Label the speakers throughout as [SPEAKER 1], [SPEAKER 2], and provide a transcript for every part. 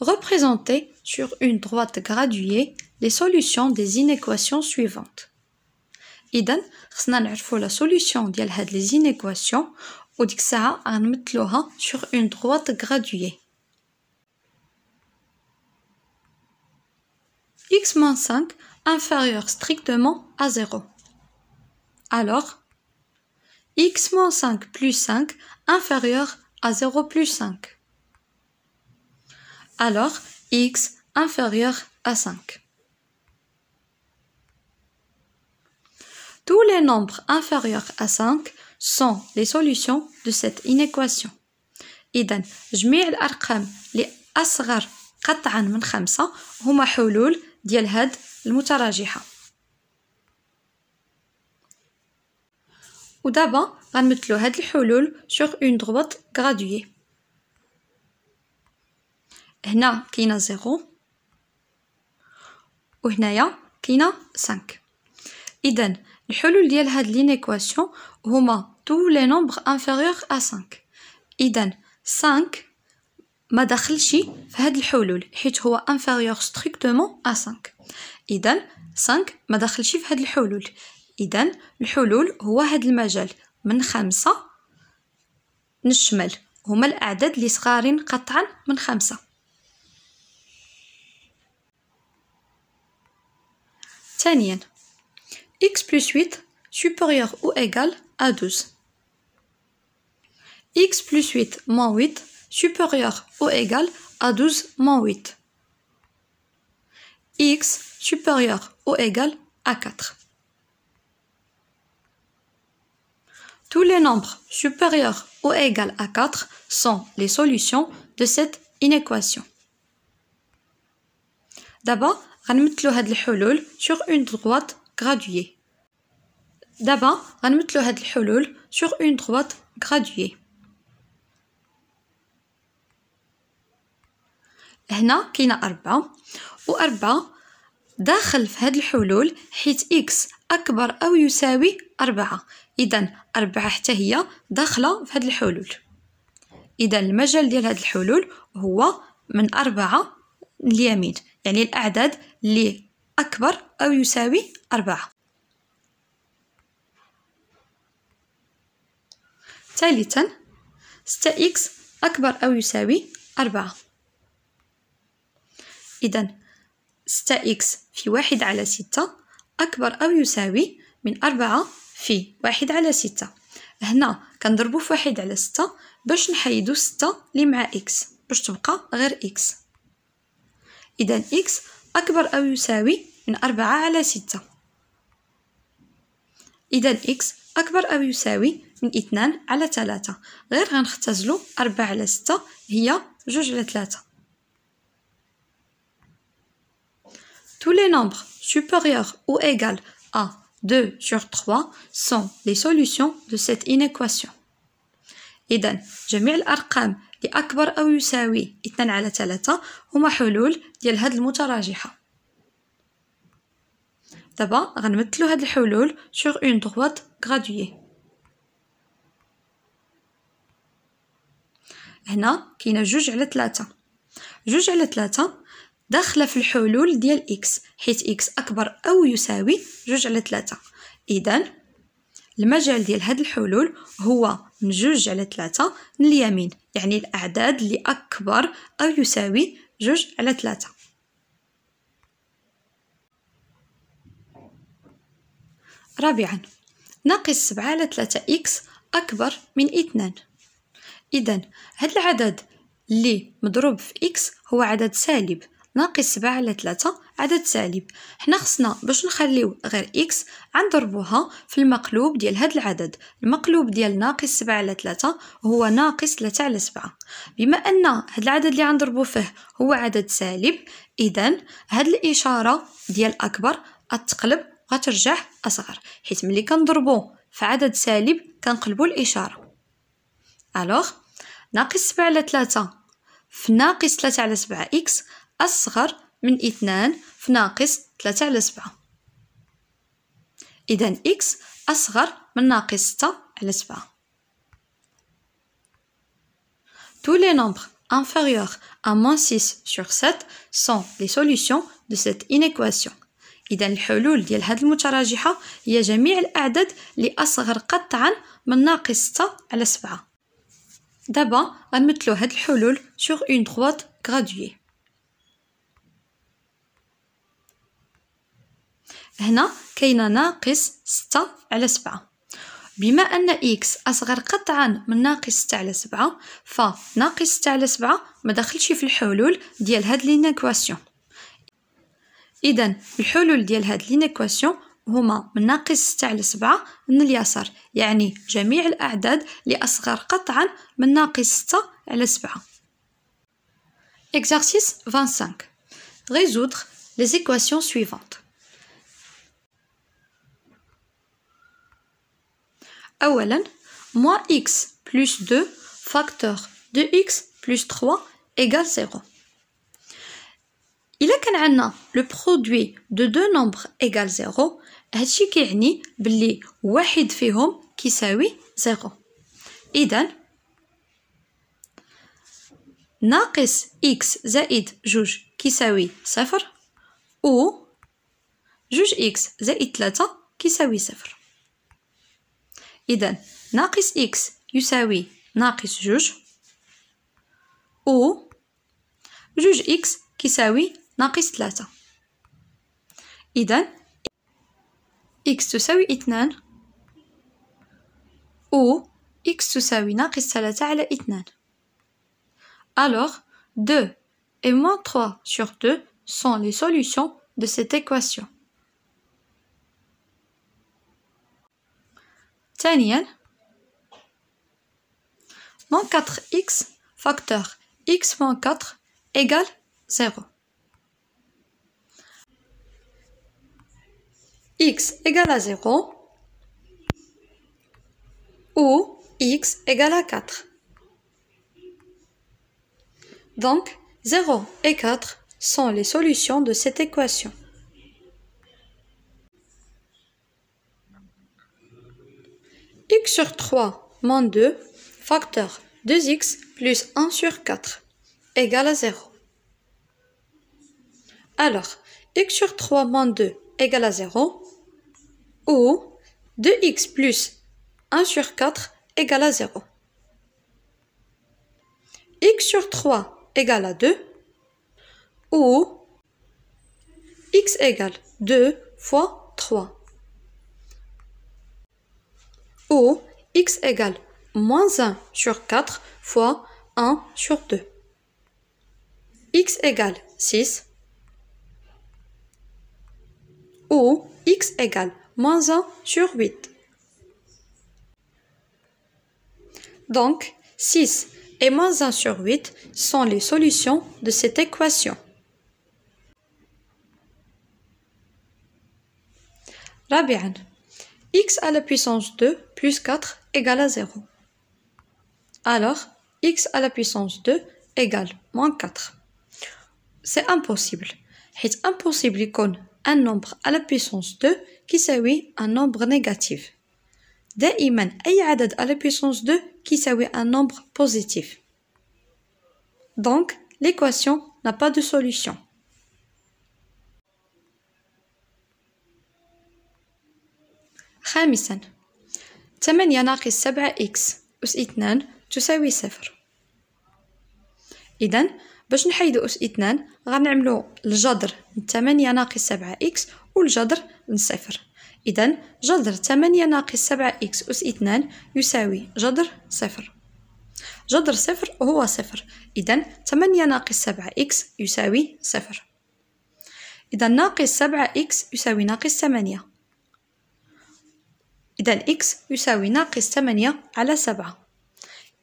[SPEAKER 1] Représentez sur une droite graduée les solutions des inéquations suivantes. إذا la la solution inéquations ديال les inéquations ou وديك الساعة sur une droite graduée. x 5 inférieur strictement à 0. Alors, x 5 plus 5 inférieur à 0 plus 5 alors x inférieur à 5. Tous les nombres inférieurs à 5 sont les solutions de cette inéquation. إذا جميع الأرقام اللي أصغر قطعا من خمسة هما حلول ديال هاد المتراجحة ودابا غنمثلو هاد الحلول sur une droite graduée هنا كاينه زيرو وهنايا كاينه 5 اذا الحلول ديال هاد لينيكواسيون هما تو لي نومبر انفيريور ا 5 اذا 5 ما دخلش في هاد الحلول حيت هو انفيريور ستريكتومون ا 5 اذا 5 ما دخلش في هاد الحلول اذا الحلول هو هاد المجال من خمسة نشمل هما الاعداد اللي صغارين قطعا من خمسة x plus 8 supérieur ou égal à 12 x plus 8 moins 8 supérieur ou égal à 12 moins 8 x supérieur ou égal à 4 Tous les nombres supérieurs ou égal à 4 sont les solutions de cette inéquation. D'abord, غنمثلو هاد الحلول سوغ اون دغوات غرادويي دابا غنمثلو هاد الحلول سوغ اون دغوات غرادويي هنا كاينه أربعة أربعة داخل في هاد الحلول حيت إكس أكبر أو يساوي أربعة إذا أربعة حتى هي داخلة في هاد الحلول إذا المجال ديال هاد الحلول هو من أربعة اليمين يعني الأعداد اللي أكبر أو يساوي أربعة ثالثا 6x أكبر أو يساوي أربعة إذا 6x في واحد على ستة أكبر أو يساوي من أربعة في واحد على ستة هنا كنضربو في واحد على ستة باش نحيدو ستة لي مع إكس باش تبقى غير إكس إذا إكس أكبر أو يساوي من أربعة على ستة إذا إكس أكبر أو يساوي من اثنان على ثلاثة غير غنختزلو أربعة على ستة هي جوج على ثلاثة Tous les nombres supérieurs ou égales à 2 sur 3 sont les solutions de cette inéquation. إذا جميع الأرقام لأكبر أو يساوي 2 على 3 هما حلول ديال هاد المتراجحة دابا غنمثلو هاد الحلول سوغ اون دغوات غادوية هنا كاينه جوج على ثلاثة جوج على ثلاثة داخله في الحلول ديال اكس حيت اكس اكبر او يساوي جوج على ثلاثة إذن المجال ديال هاد الحلول هو من جوج على ثلاثة لليمين يعني الأعداد اللي أكبر أو يساوي جوج على ثلاثة رابعا ناقص سبعة على ثلاثة إكس أكبر من اثنان إذا هاد العدد اللي مضروب في إكس هو عدد سالب ناقص سبعة على ثلاثة عدد سالب حنا خصنا باش نخليو غير إكس غنضربوها في المقلوب ديال هاد العدد المقلوب ديال ناقص سبعة على ثلاثة هو ناقص ثلاثة على سبعة بما أن هاد العدد اللي غنضربو فيه هو عدد سالب إذا هاد الإشارة ديال أكبر غتقلب غترجع أصغر حيت ملي كنضربو في عدد سالب كنقلبو الإشارة ألوغ ناقص سبعة على ثلاثة في ناقص ثلاثة على سبعة إكس أصغر من اثنان في ناقص ثلاثة على سبعة إذا إكس أصغر من ناقص ستة على سبعة Tous les nombres inférieurs à moins 6 sur 7 sont les solutions de cette inéquation. إذا الحلول ديال هاد المتراجحة هي جميع الأعداد اللي أصغر قطعا من ناقص 6 على 7 دابا غنمثلو هاد الحلول sur une droite graduée هنا كاين ناقص ستة على سبعة بما أن إكس أصغر قطعا من ناقص ستة على سبعة فناقص ستة على سبعة ما دخلش في الحلول ديال هاد لينيكواسيون إذا الحلول ديال هاد لينيكواسيون هما من ناقص ستة على سبعة من اليسار يعني جميع الأعداد لأصغر قطعا من ناقص ستة على سبعة Exercice 25. Résoudre les équations suivantes. أولا moins x plus 2 فاكتور 2x plus 3 égale 0 إلا كان عندنا لو برودوي دو دو نومبر إيكال زيرو هادشي كيعني بلي واحد فيهم كيساوي زيرو إذا ناقص إكس زائد جوج كيساوي صفر أو جوج إكس زائد تلاتة كيساوي صفر إذن ناقص x يساوي ناقص juge ou juge x كيساوي ناقص 3 Iden, x تساوي 2 ou x تساوي ناقص 3 على 2 alors 2 et moins 3 sur 2 sont les solutions de cette équation. ثانيا moins 4x facteur x moins 4 égale 0. x égale à 0 ou x égale à 4. Donc, 0 et 4 sont les solutions de cette équation. x sur 3 moins 2, facteur 2x plus 1 sur 4, égale à 0. Alors, x sur 3 moins 2 égale à 0, ou 2x plus 1 sur 4 égale à 0. x sur 3 égale à 2, ou x égale 2 fois 3 ou x égale moins 1 sur 4 fois 1 sur 2. x égale 6 ou x égale moins 1 sur 8. Donc, 6 et moins 1 sur 8 sont les solutions de cette équation. Rabian x à la puissance 2 plus 4 égale à 0. Alors, x à la puissance 2 égale moins 4. C'est impossible. C'est impossible qu'on un nombre à la puissance 2 qui soit un nombre négatif. Dès un nombre à la puissance 2 qui soit un nombre positif. Donc, l'équation n'a pas de solution. خامسا ثمانية ناقص سبعة إكس أس اثنان تساوي صفر إذا باش نحيدو أس اثنان غنعملو الجذر من ثمانية ناقص سبعة إكس والجذر من صفر إذا جذر ثمانية ناقص سبعة إكس أس اثنان يساوي جذر صفر جذر صفر هو صفر إذا ثمانية ناقص سبعة إكس يساوي صفر إذا ناقص سبعة إكس يساوي ناقص ثمانية x 8 7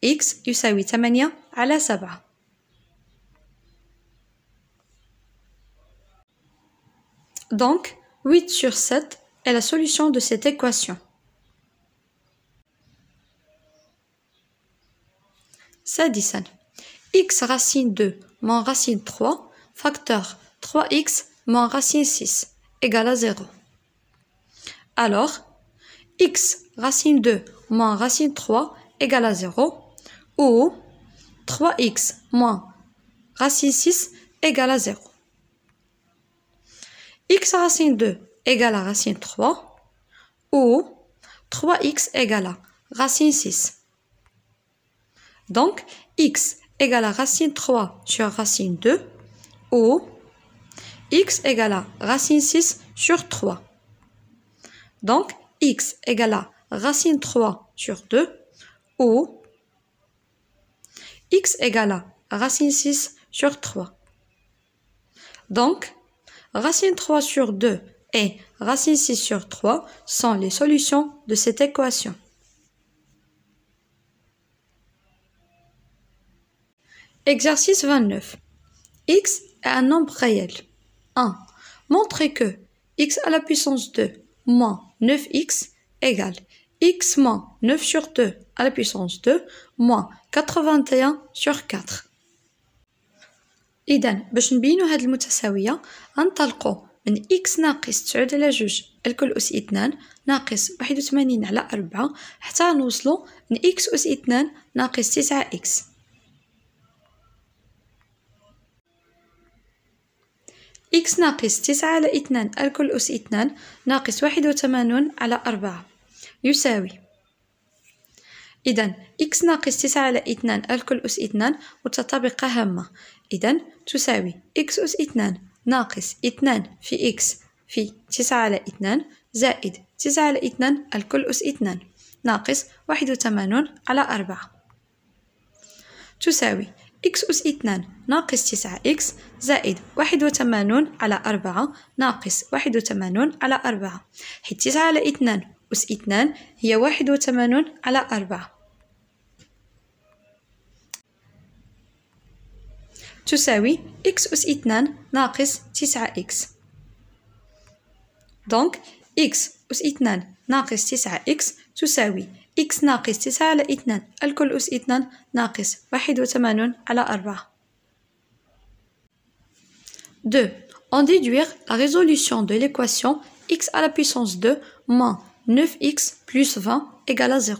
[SPEAKER 1] x 8 7 Donc, 8 sur 7 est la solution de cette équation. سادسا x racine 2 moins racine 3 facteur 3x moins racine 6 égale à 0. Alors, x racine 2 moins racine 3 égale à 0 ou 3x moins racine 6 égale à 0. x racine 2 égale à racine 3 ou 3x égale à racine 6. Donc, x égale à racine 3 sur racine 2 ou x égale à racine 6 sur 3. Donc, x égale à racine 3 sur 2 ou x égale à racine 6 sur 3. Donc, racine 3 sur 2 et racine 6 sur 3 sont les solutions de cette équation. Exercice 29. x est un nombre réel. 1. Montrez que x à la puissance 2 moins 9x égale x moins 9 sur 2 à la puissance 2 moins 81 sur 4 إذا باش نبينو هاد المتساوية غنطلقو من x ناقص 9 على جوج الكل أس 2 ناقص 81 على 4 حتى نوصلو من x أس 2 ناقص 9 x x ناقص تسعة على اثنان الكل أس اثنان ناقص واحد وثمانون على أربعة يساوي إذا x ناقص تسعة على اثنان الكل أس اثنان متطابقة هامة إذا تساوي x أس اثنان ناقص اثنان في x في تسعة على اثنان زائد تسعة على اثنان الكل أس اثنان ناقص واحد وثمانون على أربعة تساوي إكس أس اثنان ناقص تسعة إكس زائد واحد وثمانون على أربعة ناقص واحد وثمانون على أربعة حيث تسعة على اثنان أس اثنان هي واحد وثمانون على أربعة تساوي إكس أس اثنان ناقص تسعة إكس دونك إكس أس اثنان ناقص تسعة إكس تساوي x ناقص على الكل 2. En déduire la résolution de l'équation x à la puissance 2 moins 9x plus 20 égale à 0.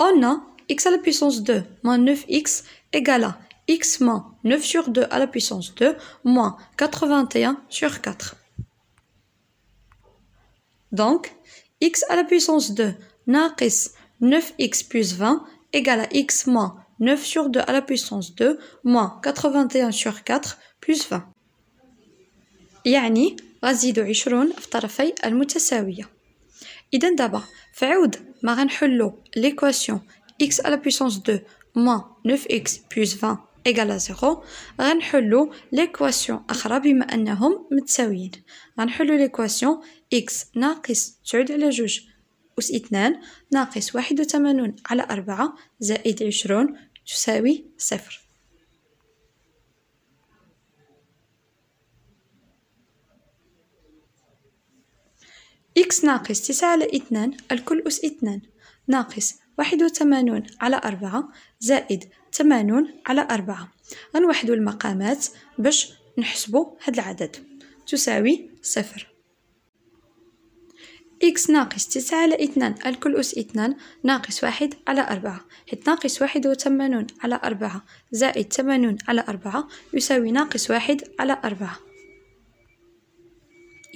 [SPEAKER 1] On a x à la puissance 2 moins 9x égale à x moins 9 sur 2 à la puissance 2 moins 81 sur 4. Donc, x à la puissance 2, naqis 9x plus 20 égale à x moins 9 sur 2 à la puissance 2 moins 81 sur 4 plus 20. يعني غنزيد 20 في طرفي المتساوية إذا دابا في عود ما غنحلو x à la puissance 2 moins 9x plus 20 إيكالا زيرو غنحلو ليكواسيون أخرى بما أنهم متساويين غنحلو ليكواسيون إكس ناقص تسعود على جوج أس اثنان ناقص واحد وثمانون على أربعة زائد عشرون تساوي صفر إكس ناقص تسعة على اثنان الكل أس اثنان ناقص واحد وثمانون على أربعة زائد ثمانون على أربعة غنوحدو المقامات باش نحسبو هاد العدد تساوي صفر إكس ناقص تسعة على اثنان الكل أس اثنان ناقص واحد على أربعة حيت ناقص واحد على أربعة زائد ثمانون على أربعة يساوي ناقص واحد على أربعة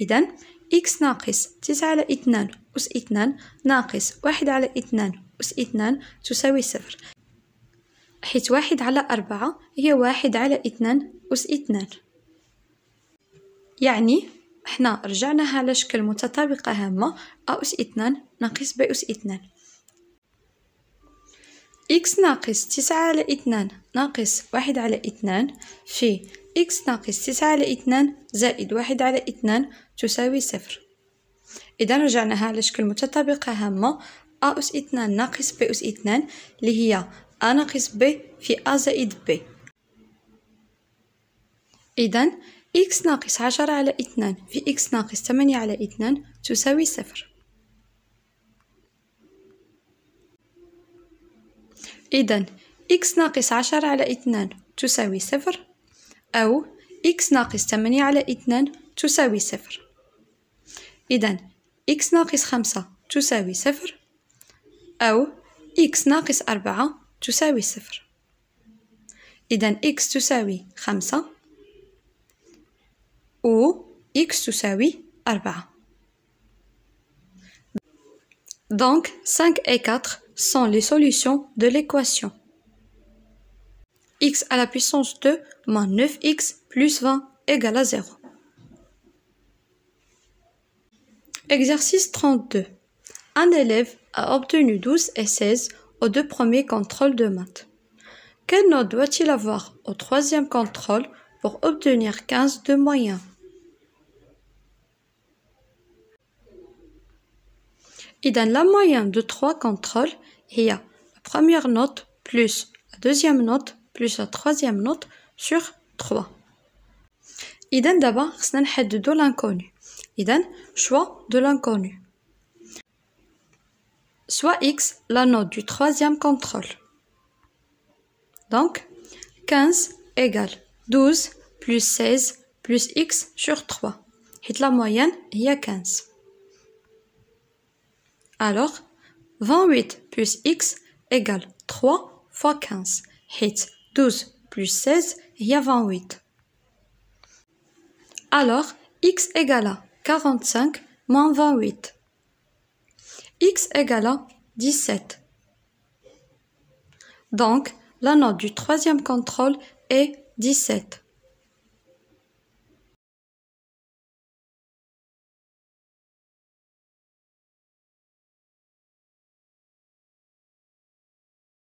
[SPEAKER 1] إذا إكس ناقص تسعة على اثنان أس اثنان ناقص واحد على اثنان أس اثنان تساوي صفر حيث واحد على أربعة هي واحد على اثنان أس اثنان يعني احنا رجعناها على شكل متطابقة هامة أ أس اثنان ناقص ب أس اثنان إكس ناقص تسعة على اثنان ناقص واحد على اثنان في إكس ناقص تسعة على اثنان زائد واحد على اثنان تساوي صفر إذا رجعناها على شكل متطابقة هامة أ أس اثنان ناقص ب أس اثنان اللي هي ناقص B في A زائد B إذا إكس ناقص عشرة على اثنان في إكس ناقص 8 على اثنان تساوي صفر إذا إكس ناقص عشرة على اثنان تساوي صفر أو إكس ناقص 8 على اثنان تساوي صفر إذا إكس ناقص خمسة تساوي صفر أو إكس ناقص أربعة x تساوي صفر oui ramsa ou x و ça oui أربعة Donc 5 et 4 sont les solutions de l'équation. x à la puissance 2 moins 9x plus 20 égale à 0. Exercice 32. Un élève a obtenu 12 et 16 deux premiers contrôles de maths. Quelle note doit-il avoir au troisième contrôle pour obtenir 15 de moyen donne la moyenne de trois contrôles a la première note plus la deuxième note plus la troisième note sur 3 donne nous de نحددو l'inconnu le choix de l'inconnu soit x, la note du troisième contrôle. Donc, 15 égale 12 plus 16 plus x sur 3. Et la moyenne, il y a 15. Alors, 28 plus x égale 3 fois 15. Hit 12 plus 16, il y a 28. Alors, x égale à 45 moins 28 x égale à 17. Donc, la note du troisième contrôle est 17.